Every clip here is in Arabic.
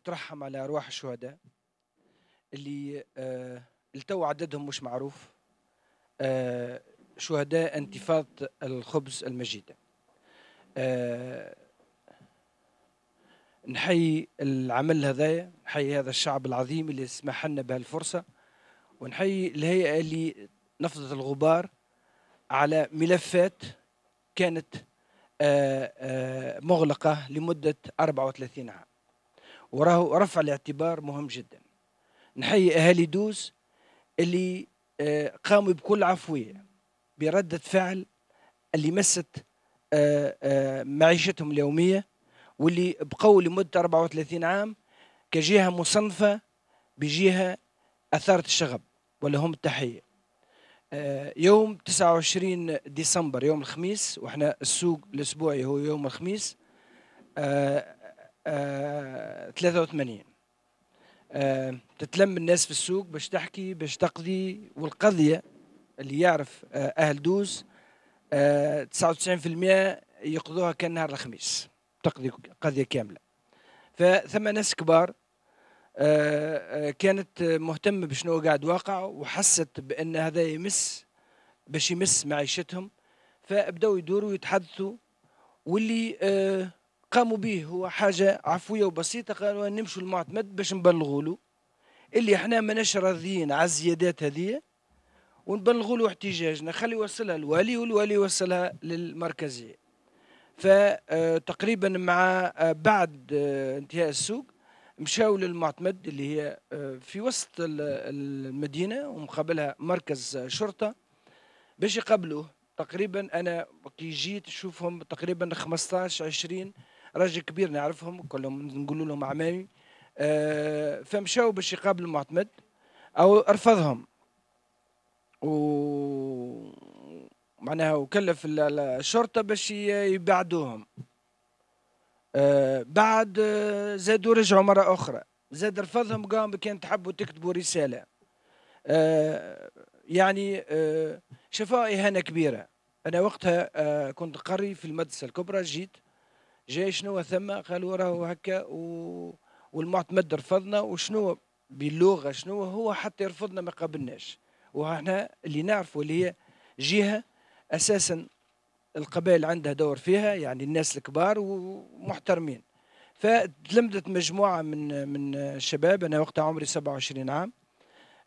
نترحم على ارواح الشهداء اللي آه، التو عددهم مش معروف آه، شهداء انتفاضه الخبز المجيده آه، نحيي العمل هذايا نحيي هذا الشعب العظيم اللي سمح لنا بهالفرصه ونحيي الهيئه اللي نفضت الغبار على ملفات كانت مغلقه لمده 34 عام وراه رفع الاعتبار مهم جدا نحيي أهالي دوس اللي آه، قاموا بكل عفوية بردة فعل اللي مست آه، آه، معيشتهم اليومية واللي بقوا لمدة 34 عام كجهة مصنفة بجهة أثارت الشغب ولهم التحية يوم 29 ديسمبر يوم الخميس وإحنا السوق الأسبوعي هو يوم الخميس 83 آه، آه، تتلم الناس في السوق باش تحكي باش تقضي والقضية اللي يعرف آه، أهل دوز 99% يقضوها كان نهار الخميس تقضي قضية كاملة فثم ناس كبار كانت مهتمة بشنو قاعد واقع وحست بأن هذا يمس باش يمس معيشتهم فبدأوا يدوروا يتحدثوا واللي قاموا به هو حاجة عفوية وبسيطة قالوا نمشوا المعتمد باش نبلغوا له اللي احنا ماناش راضيين على الزيادات هذه ونبلغوا له احتجاجنا خلي يوصلها الوالي والوالي يوصلها للمركزية فتقريبا آه، مع آه، بعد آه، انتهاء السوق مشاو للمعتمد اللي هي في وسط المدينة ومقابلها مركز شرطة باش يقابلوه تقريبا انا كي جيت نشوفهم تقريبا 15 20 راجل كبير نعرفهم كلهم نقولوا لهم عمامي آه فمشاو باش يقابلوا المعتمد او رفضهم و معناها وكلف الشرطه باش يبعدوهم آه بعد آه، زادوا رجعوا مره اخرى زاد رفضهم قام كان تحبوا تكتبوا رساله آه يعني آه، شفاء اهانه كبيره انا وقتها آه، كنت قري في المدرسه الكبرى جيت جاي شنو ثم قالوا راهو هكا و... والمعتمد رفضنا وشنو باللغه شنو هو حتى يرفضنا ما قابلناش وهنا اللي نعرفه اللي هي جهه اساسا القبائل عندها دور فيها يعني الناس الكبار ومحترمين فتلمذت مجموعه من من الشباب انا وقتها عمري 27 عام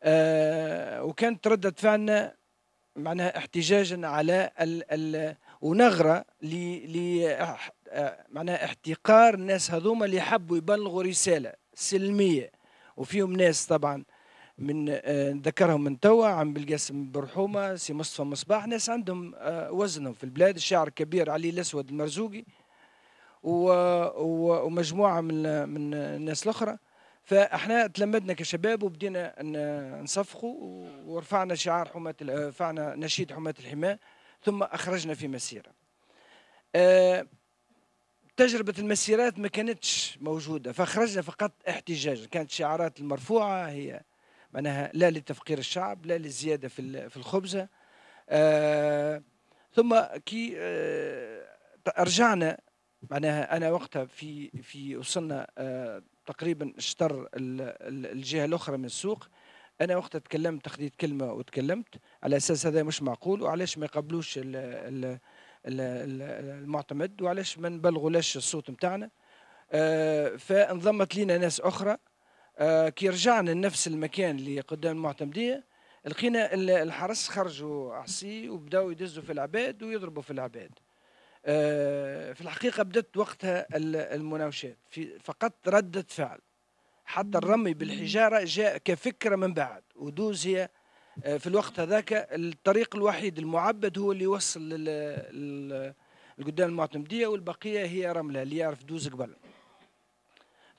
آه وكانت ردة فعلنا معناها احتجاجا على ال ال ونغره ل ل معناها احتقار الناس هذوما اللي حبوا يبلغوا رساله سلميه وفيهم ناس طبعا من آه، نذكرهم من توا عم بالقاسم برحومه سي مصطفى مصباح ناس عندهم آه، وزنهم في البلاد الشاعر الكبير علي الاسود المرزوقي ومجموعه من من الناس الاخرى فاحنا تلمدنا كشباب وبدينا نصفقوا ورفعنا شعار حماة رفعنا نشيد حماة الحماة ثم أخرجنا في مسيرة آه، تجربة المسيرات ما كانتش موجودة فخرجنا فقط احتجاجا كانت شعارات المرفوعة هي معناها لا لتفقير الشعب لا للزيادة في في الخبزة آه، ثم كي آه، رجعنا معناها أنا وقتها في في وصلنا تقريبا اشتر الجهة الأخرى من السوق انا وقتها تكلمت تخديت كلمه وتكلمت على اساس هذا مش معقول وعلاش ما يقبلوش الـ الـ الـ المعتمد وعلاش ما نبلغولاش الصوت نتاعنا آه، فانضمت لينا ناس اخرى آه، كي رجعنا لنفس المكان اللي قدام المعتمديه لقينا الحرس خرجوا عصي وبداوا يدزوا في العباد ويضربوا في العباد آه، في الحقيقه بدات وقتها المناوشات في فقط رده فعل حتى الرمي بالحجاره جاء كفكره من بعد ودوزيا آه، في الوقت هذاك الطريق الوحيد المعبد هو اللي يوصل لقدام المعتمديه والبقيه هي رمله اللي يعرف دوز قبل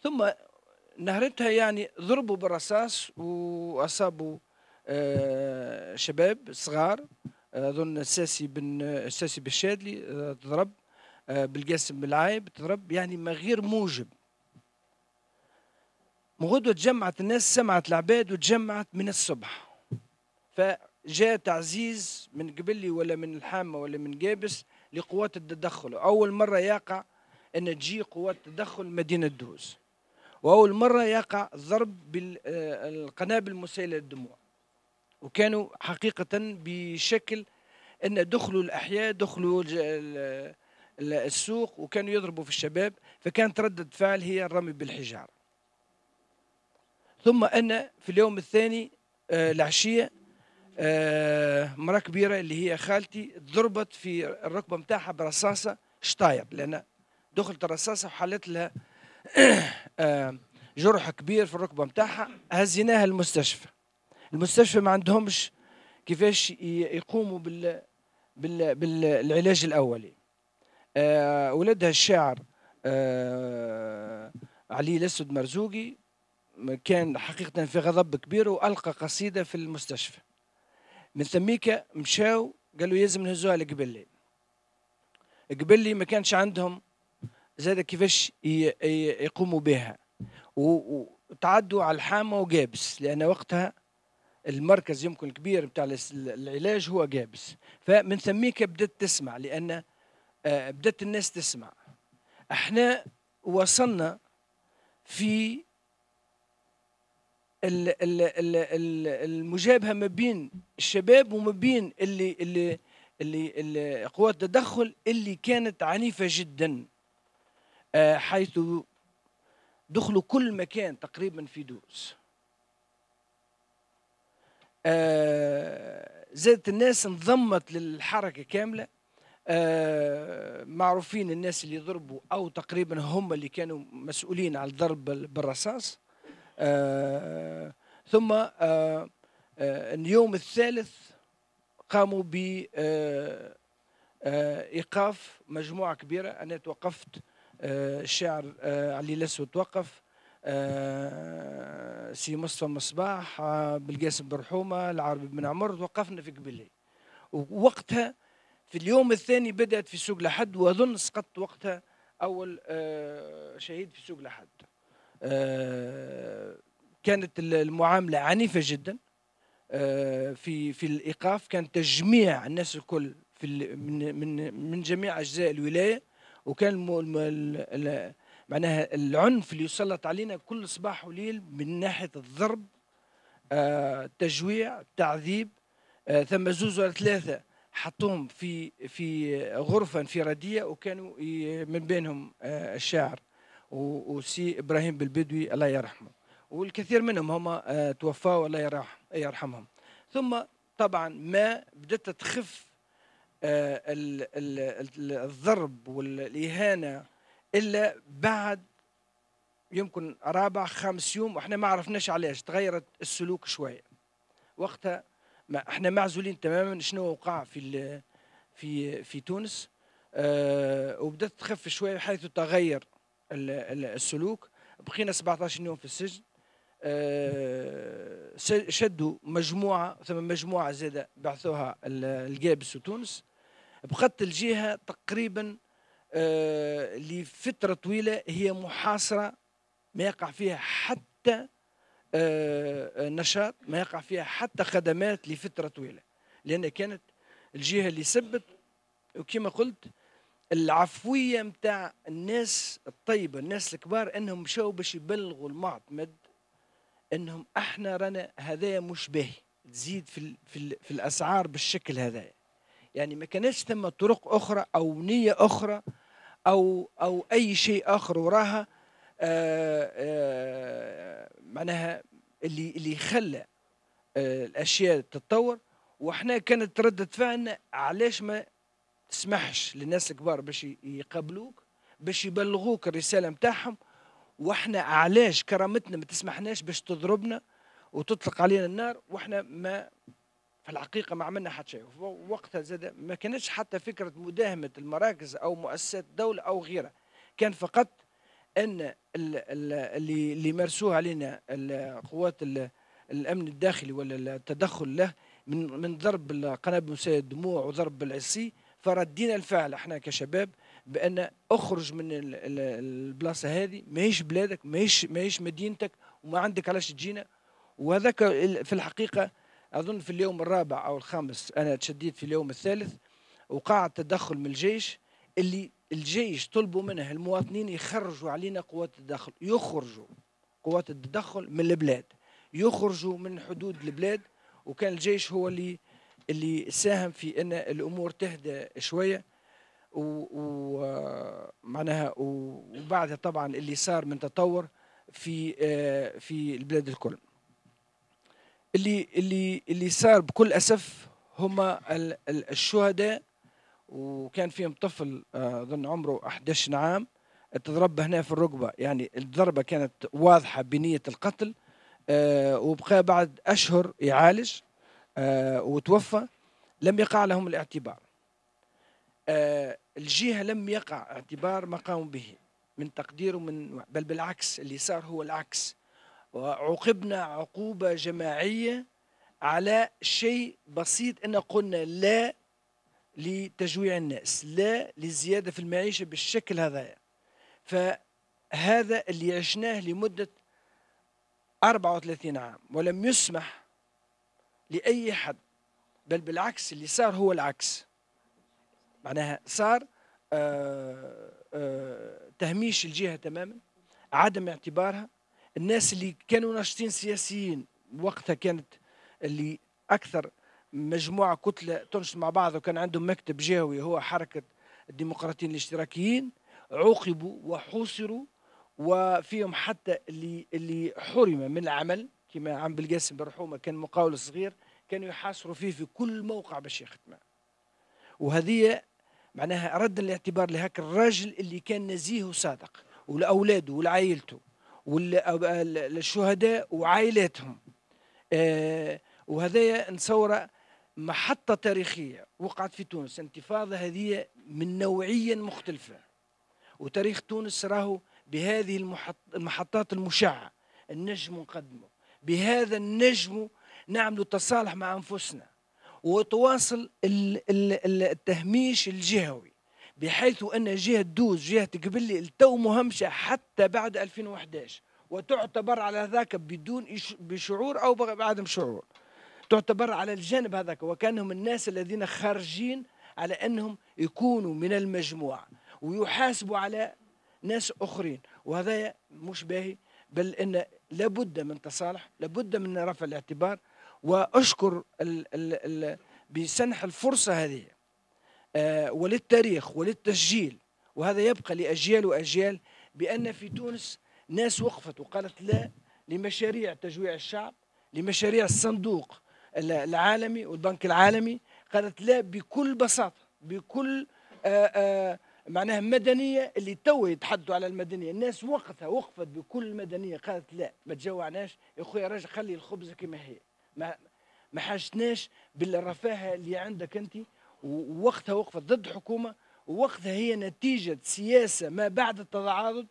ثم نهرتها يعني ضربوا بالرصاص واصابوا آه، شباب صغار آه، اظن الساسي بن الساسي بالشادلي تضرب بالقاسم بالعايب تضرب يعني ما غير موجب وغدوة تجمعت الناس سمعت العباد وتجمعت من الصبح فجاء تعزيز من قبلي ولا من الحامة ولا من جابس لقوات التدخل أول مرة يقع أن تجي قوات تدخل مدينة دوز وأول مرة يقع الضرب بالقنابل آه، المسيلة للدموع وكانوا حقيقة بشكل أن دخلوا الأحياء دخلوا السوق وكانوا يضربوا في الشباب فكانت ردة فعل هي الرمي بالحجارة ثم أن في اليوم الثاني آه، العشية مرأة كبيرة اللي هي خالتي ضربت في الركبة متاعها برصاصة شطاير لأن دخلت الرصاصة وحلت لها آه، جرح كبير في الركبة متاعها هزيناها المستشفى المستشفى ما عندهمش كيفاش يقوموا بال بال بالعلاج الأولي آه، ولدها الشاعر علي الأسود مرزوقي كان حقيقة في غضب كبير وألقى قصيدة في المستشفى من ثميك مشاو قالوا لازم نهزوها لقبلي قبلي ما كانش عندهم زاد كيفاش يقوموا بها وتعدوا على الحامة وجابس لأن وقتها المركز يمكن الكبير بتاع العلاج هو جابس فمن ثميك بدأت تسمع لأن آه، بدأت الناس تسمع احنا وصلنا في المجابهه ما بين الشباب وما بين اللي اللي اللي, اللي قوات التدخل اللي كانت عنيفه جدا آه، حيث دخلوا كل مكان تقريبا في تونس آه، زادت الناس انضمت للحركه كامله آه، معروفين الناس اللي ضربوا او تقريبا هم اللي كانوا مسؤولين على الضرب بالرصاص آه، ثم آه، آه، اليوم الثالث قاموا ب ايقاف مجموعه كبيره انا توقفت الشاعر علي الاسود توقف سي مصطفى مصباح بالقاسم برحومه العربي بن عمر توقفنا في قبلي ووقتها في اليوم الثاني بدات في سوق لحد واظن سقطت وقتها اول شهيد في سوق لحد آه، كانت المعامله عنيفه جدا آه، في في الايقاف كان تجميع الناس الكل في من من من جميع اجزاء الولايه وكان معناها العنف اللي يسلط علينا كل صباح وليل من ناحيه الضرب التجويع آه، التعذيب ثم زوز ولا ثلاثه حطوهم في في غرفه انفراديه وكانوا من بينهم الشاعر وسي ابراهيم بالبدوي الله يرحمه والكثير منهم هم آه، توفوا الله يرحمهم ثم طبعا ما بدات تخف آه، الضرب والاهانه الا بعد يمكن رابع خامس يوم واحنا ما عرفناش علاش تغيرت السلوك شويه وقتها ما احنا معزولين تماما شنو وقع في في في تونس أه وبدات تخف شويه حيث تغير السلوك بقينا 17 يوم في السجن آه، شدوا مجموعه ثم مجموعه زاده بعثوها الجابس وتونس بقت الجهه تقريبا آه، لفتره طويله هي محاصره ما يقع فيها حتى آه، نشاط ما يقع فيها حتى خدمات لفتره طويله لان كانت الجهه اللي سبت وكما قلت العفويه نتاع الناس الطيبه الناس الكبار انهم مشاو باش يبلغوا المعتمد انهم احنا رانا هذايا مش باهي تزيد في في, في الاسعار بالشكل هذايا يعني ما كانتش ثم طرق اخرى او نيه اخرى او او اي شيء اخر وراها آآ آه، آآ آه، معناها اللي اللي خلى آه، الاشياء تتطور واحنا كانت ردة فعلنا علاش ما تسمحش للناس الكبار باش يقابلوك باش يبلغوك الرساله نتاعهم واحنا علاش كرامتنا ما تسمحناش باش تضربنا وتطلق علينا النار واحنا ما في الحقيقة ما عملنا حتى شيء وقتها زاد ما كانتش حتى فكرة مداهمة المراكز أو مؤسسات الدولة أو غيرها كان فقط أن اللي اللي مارسوه علينا قوات الأمن الداخلي ولا التدخل له من من ضرب القنابل مسيلة الدموع وضرب العصي فردينا الفعل احنا كشباب بان اخرج من البلاصه هذه ماهيش بلادك ماهيش ماهيش مدينتك وما عندك علاش تجينا وهذاك في الحقيقه اظن في اليوم الرابع او الخامس انا تشديت في اليوم الثالث وقع تدخل من الجيش اللي الجيش طلبوا منه المواطنين يخرجوا علينا قوات التدخل يخرجوا قوات التدخل من البلاد يخرجوا من حدود البلاد وكان الجيش هو اللي اللي ساهم في ان الامور تهدى شويه ومعناها وبعدها طبعا اللي صار من تطور في آه، في البلاد الكل اللي اللي اللي صار بكل اسف هما الشهداء وكان فيهم طفل اظن آه، عمره 11 عام تضرب هنا في الركبه يعني الضربه كانت واضحه بنيه القتل آه، وبقى بعد اشهر يعالج آه، وتوفى لم يقع لهم الاعتبار آه، الجهة لم يقع اعتبار ما قاموا به من تقدير ومن بل بالعكس اللي صار هو العكس وعوقبنا عقوبة جماعية على شيء بسيط أن قلنا لا لتجويع الناس لا للزيادة في المعيشة بالشكل هذا فهذا اللي عشناه لمدة 34 عام ولم يسمح لأي حد بل بالعكس اللي صار هو العكس معناها صار آآ آه، آآ آه، تهميش الجهة تماما عدم اعتبارها الناس اللي كانوا ناشطين سياسيين وقتها كانت اللي أكثر مجموعة كتلة تنشط مع بعض وكان عندهم مكتب جهوي هو حركة الديمقراطيين الاشتراكيين عوقبوا وحوصروا وفيهم حتى اللي اللي حرم من العمل كما عم بالقاسم برحومه كان مقاول صغير كانوا يحاصروا فيه في كل موقع باش يخدمه وهذه معناها رد الاعتبار لهاك الراجل اللي كان نزيه وصادق ولاولاده ولعائلته وللشهداء وعائلاتهم آه وهذا نصوره محطة تاريخية وقعت في تونس انتفاضة هذه من نوعية مختلفة وتاريخ تونس راهو بهذه المحطات المشعة النجم نقدمه بهذا النجم نعمل التصالح مع أنفسنا وتواصل التهميش الجهوي بحيث أن جهة دوز جهة قبلي التو مهمشة حتى بعد 2011 وتعتبر على ذاك بدون بشعور أو بعدم شعور تعتبر على الجانب هذاك وكانهم الناس الذين خارجين على أنهم يكونوا من المجموعة ويحاسبوا على ناس اخرين وهذا مش باهي بل ان لابد من تصالح لابد من رفع الاعتبار واشكر ال ال ال بسنح الفرصه هذه آه، وللتاريخ وللتسجيل وهذا يبقى لاجيال واجيال بان في تونس ناس وقفت وقالت لا لمشاريع تجويع الشعب لمشاريع الصندوق العالمي والبنك العالمي قالت لا بكل بساطه بكل آآ آه، آآ آه، معناها مدنيه اللي تو يتحدوا على المدنيه الناس وقتها وقفت بكل مدنيه قالت لا ما تجوعناش يا خويا راجل خلي الخبز كما هي ما ما حاجتناش بالرفاهه اللي عندك انت ووقتها وقفت ضد حكومه ووقتها هي نتيجه سياسه ما بعد التضارب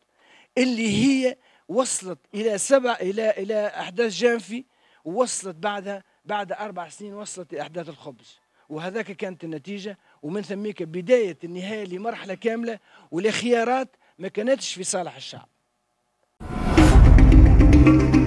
اللي هي وصلت الى سبع الى الى احداث جانفي ووصلت بعدها بعد اربع سنين وصلت لاحداث الخبز وهذاك كانت النتيجه ومن ثميك بدايه النهايه لمرحله كامله والخيارات ما كانتش في صالح الشعب.